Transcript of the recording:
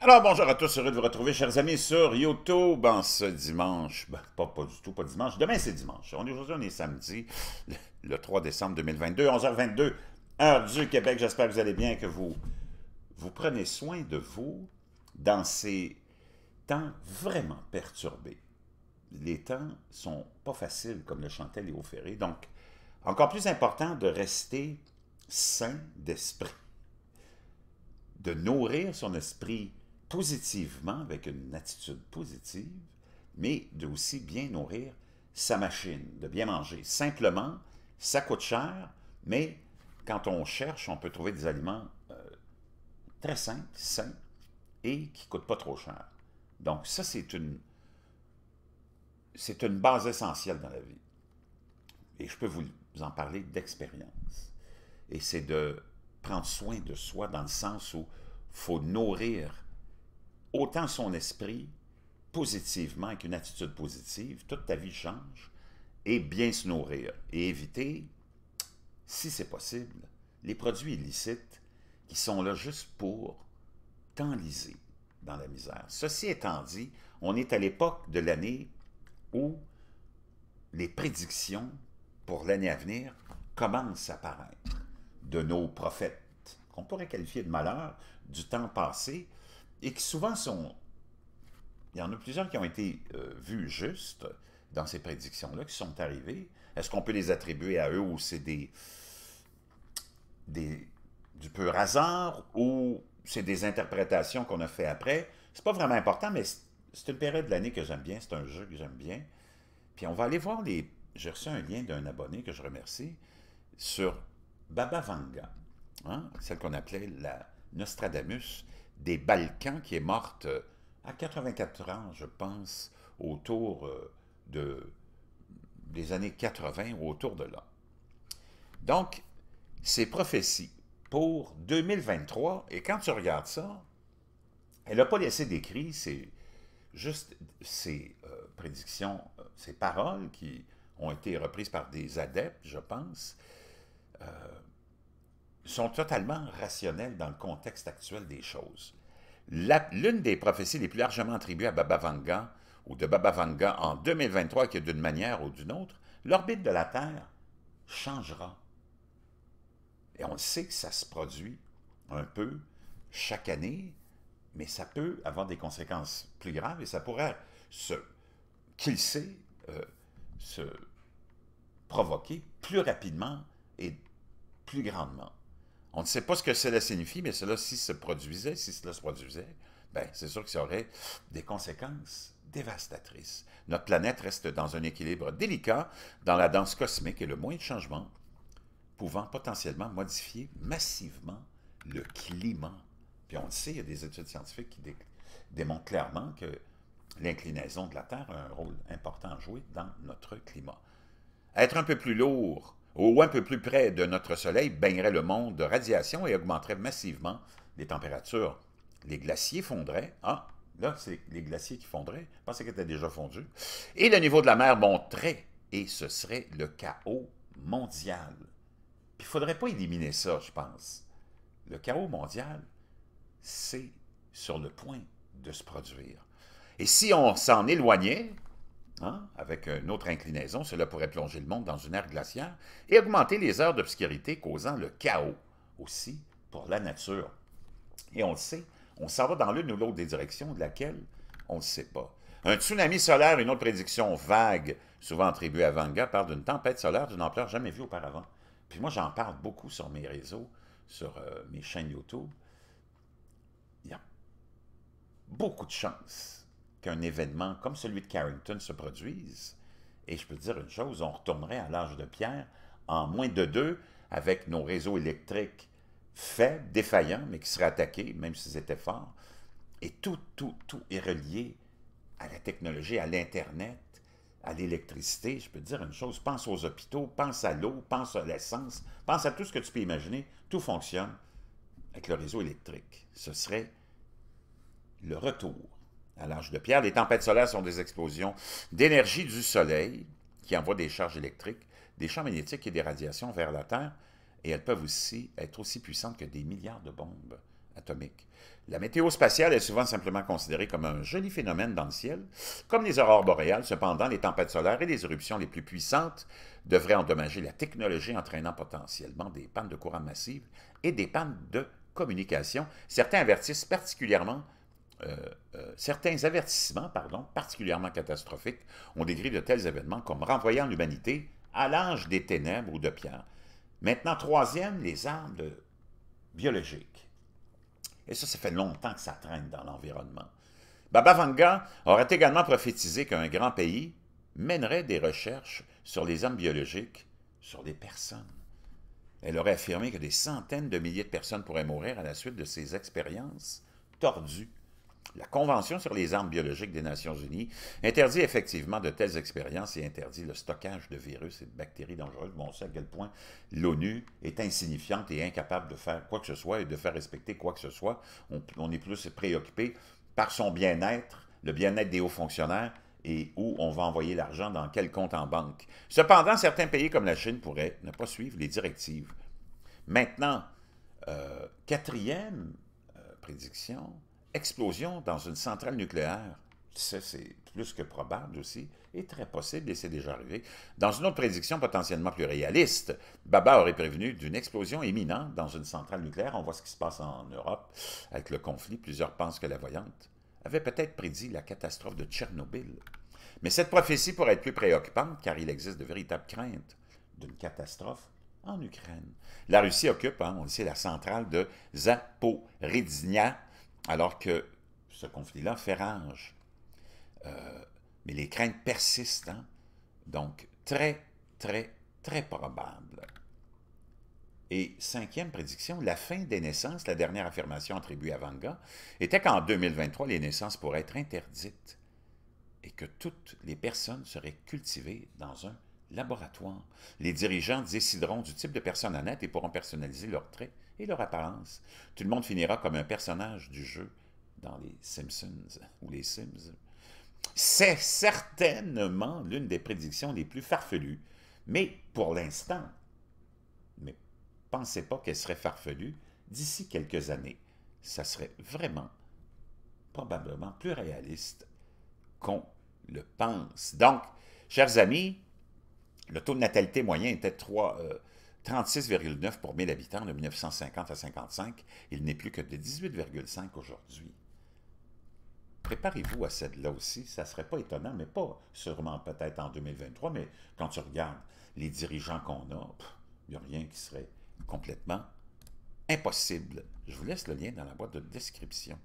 Alors, bonjour à tous, heureux de vous retrouver, chers amis, sur YouTube en ce dimanche. Ben, pas, pas, du tout, pas dimanche. Demain, c'est dimanche. On est aujourd'hui, on est samedi, le 3 décembre 2022, 11h22, heure du Québec. J'espère que vous allez bien, que vous, vous prenez soin de vous dans ces temps vraiment perturbés. Les temps sont pas faciles, comme le chantait Léo Ferré. Donc, encore plus important de rester sain d'esprit, de nourrir son esprit positivement, avec une attitude positive, mais de aussi bien nourrir sa machine, de bien manger. Simplement, ça coûte cher, mais quand on cherche, on peut trouver des aliments euh, très simples, sains, et qui ne coûtent pas trop cher. Donc ça, c'est une, c'est une base essentielle dans la vie. Et je peux vous en parler d'expérience. Et c'est de prendre soin de soi dans le sens où il faut nourrir autant son esprit positivement, avec une attitude positive, toute ta vie change, et bien se nourrir et éviter, si c'est possible, les produits illicites qui sont là juste pour t'enliser dans la misère. Ceci étant dit, on est à l'époque de l'année où les prédictions pour l'année à venir commencent à paraître de nos prophètes, qu'on pourrait qualifier de malheur, du temps passé, et qui souvent sont... Il y en a plusieurs qui ont été euh, vus juste dans ces prédictions-là, qui sont arrivées. Est-ce qu'on peut les attribuer à eux ou c'est des, des, du pur hasard ou c'est des interprétations qu'on a fait après? C'est pas vraiment important, mais c'est une période de l'année que j'aime bien, c'est un jeu que j'aime bien. Puis on va aller voir les... J'ai reçu un lien d'un abonné que je remercie sur Baba Vanga, hein, celle qu'on appelait la Nostradamus, des Balkans qui est morte euh, à 84 ans, je pense, autour euh, de, des années 80 ou autour de là. Donc, ces prophéties pour 2023, et quand tu regardes ça, elle n'a pas laissé d'écrit, c'est juste ces euh, prédictions, ces paroles qui ont été reprises par des adeptes, je pense sont totalement rationnels dans le contexte actuel des choses. L'une des prophéties les plus largement attribuées à Baba Vanga ou de Baba Vanga en 2023, que d'une manière ou d'une autre, l'orbite de la Terre changera. Et on sait que ça se produit un peu chaque année, mais ça peut avoir des conséquences plus graves et ça pourrait se, qui sait, euh, se provoquer plus rapidement et plus grandement. On ne sait pas ce que cela signifie, mais cela, si se produisait, si cela se produisait, ben, c'est sûr que ça aurait des conséquences dévastatrices. Notre planète reste dans un équilibre délicat dans la danse cosmique et le moindre de pouvant potentiellement modifier massivement le climat. Puis on le sait, il y a des études scientifiques qui démontrent clairement que l'inclinaison de la Terre a un rôle important à jouer dans notre climat. Être un peu plus lourd ou un peu plus près de notre Soleil, baignerait le monde de radiation et augmenterait massivement les températures. Les glaciers fondraient. Ah, là, c'est les glaciers qui fondraient. Je pensais qu'ils étaient déjà fondus. Et le niveau de la mer monterait, et ce serait le chaos mondial. il ne faudrait pas éliminer ça, je pense. Le chaos mondial, c'est sur le point de se produire. Et si on s'en éloignait, Hein? Avec une autre inclinaison, cela pourrait plonger le monde dans une ère glaciaire et augmenter les heures d'obscurité causant le chaos aussi pour la nature. Et on le sait, on s'en va dans l'une ou l'autre des directions de laquelle on ne sait pas. Un tsunami solaire, une autre prédiction vague, souvent attribuée à Vanga, parle d'une tempête solaire d'une ampleur jamais vue auparavant. Puis moi, j'en parle beaucoup sur mes réseaux, sur euh, mes chaînes YouTube. Il y a beaucoup de chance qu'un événement comme celui de Carrington se produise. Et je peux dire une chose, on retournerait à l'âge de pierre en moins de deux avec nos réseaux électriques faibles, défaillants, mais qui seraient attaqués, même s'ils étaient forts. Et tout, tout, tout est relié à la technologie, à l'Internet, à l'électricité. Je peux dire une chose, pense aux hôpitaux, pense à l'eau, pense à l'essence, pense à tout ce que tu peux imaginer. Tout fonctionne avec le réseau électrique. Ce serait le retour à l'âge de pierre, les tempêtes solaires sont des explosions d'énergie du Soleil qui envoient des charges électriques, des champs magnétiques et des radiations vers la Terre, et elles peuvent aussi être aussi puissantes que des milliards de bombes atomiques. La météo spatiale est souvent simplement considérée comme un joli phénomène dans le ciel. Comme les aurores boréales, cependant, les tempêtes solaires et les éruptions les plus puissantes devraient endommager la technologie entraînant potentiellement des pannes de courant massives et des pannes de communication. Certains avertissent particulièrement euh, euh, certains avertissements, pardon, particulièrement catastrophiques, ont décrit de tels événements comme renvoyant l'humanité à l'âge des ténèbres ou de pierre. Maintenant, troisième, les armes biologiques. Et ça, ça fait longtemps que ça traîne dans l'environnement. Baba Vanga aurait également prophétisé qu'un grand pays mènerait des recherches sur les armes biologiques sur des personnes. Elle aurait affirmé que des centaines de milliers de personnes pourraient mourir à la suite de ces expériences tordues la Convention sur les armes biologiques des Nations Unies interdit effectivement de telles expériences et interdit le stockage de virus et de bactéries dangereuses. on sait à quel point l'ONU est insignifiante et incapable de faire quoi que ce soit et de faire respecter quoi que ce soit. On, est plus préoccupé par son bien-être, le bien-être des hauts fonctionnaires et où on va envoyer l'argent dans quel compte en banque. Cependant, certains pays comme la Chine pourraient ne pas suivre les directives. Maintenant, euh, quatrième euh, prédiction, explosion dans une centrale nucléaire, c'est plus que probable aussi, est très possible, et c'est déjà arrivé. Dans une autre prédiction potentiellement plus réaliste, Baba aurait prévenu d'une explosion imminente dans une centrale nucléaire. On voit ce qui se passe en Europe avec le conflit. Plusieurs pensent que la voyante avait peut-être prédit la catastrophe de Tchernobyl. Mais cette prophétie pourrait être plus préoccupante car il existe de véritables craintes d'une catastrophe en Ukraine. La Russie occupe, hein, on le sait, la centrale de Zaporizhzhia alors que ce conflit-là fait rage. Euh, mais les craintes persistent, hein. donc très, très, très probable. Et cinquième prédiction, la fin des naissances, la dernière affirmation attribuée à Vanga, était qu'en 2023, les naissances pourraient être interdites et que toutes les personnes seraient cultivées dans un laboratoire. Les dirigeants décideront du type de personne à naître et pourront personnaliser leurs traits et leur apparence. Tout le monde finira comme un personnage du jeu dans les Simpsons ou les Sims. C'est certainement l'une des prédictions les plus farfelues, mais pour l'instant, mais pensez pas qu'elle serait farfelue d'ici quelques années. Ça serait vraiment, probablement plus réaliste qu'on le pense. Donc, chers amis, le taux de natalité moyen était 3, 36,9 pour 1000 habitants de 1950 à 55, il n'est plus que de 18,5 aujourd'hui. Préparez-vous à celle-là aussi, ça ne serait pas étonnant, mais pas sûrement peut-être en 2023, mais quand tu regardes les dirigeants qu'on a, il n'y a rien qui serait complètement impossible. Je vous laisse le lien dans la boîte de description.